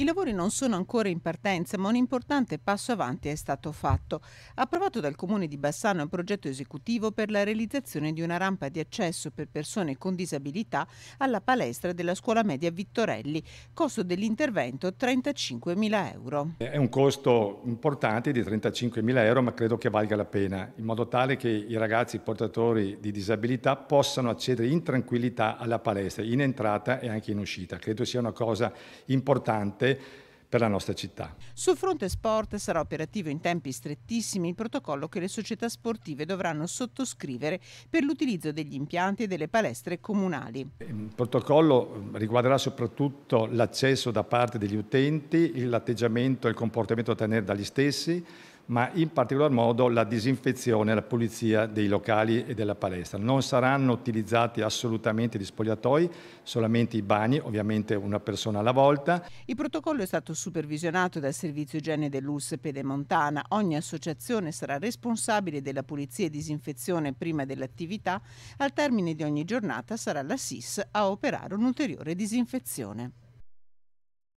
I lavori non sono ancora in partenza, ma un importante passo avanti è stato fatto. Approvato dal Comune di Bassano un progetto esecutivo per la realizzazione di una rampa di accesso per persone con disabilità alla palestra della scuola media Vittorelli, costo dell'intervento 35.000 euro. È un costo importante di 35.000 euro, ma credo che valga la pena, in modo tale che i ragazzi portatori di disabilità possano accedere in tranquillità alla palestra, in entrata e anche in uscita. Credo sia una cosa importante importante per la nostra città. Sul fronte sport sarà operativo in tempi strettissimi il protocollo che le società sportive dovranno sottoscrivere per l'utilizzo degli impianti e delle palestre comunali. Il protocollo riguarderà soprattutto l'accesso da parte degli utenti, l'atteggiamento e il comportamento da tenere dagli stessi, ma in particolar modo la disinfezione e la pulizia dei locali e della palestra. Non saranno utilizzati assolutamente gli spogliatoi, solamente i bagni, ovviamente una persona alla volta. Il protocollo è stato supervisionato dal Servizio Igiene dell'US Pedemontana. Ogni associazione sarà responsabile della pulizia e disinfezione prima dell'attività. Al termine di ogni giornata sarà la SIS a operare un'ulteriore disinfezione.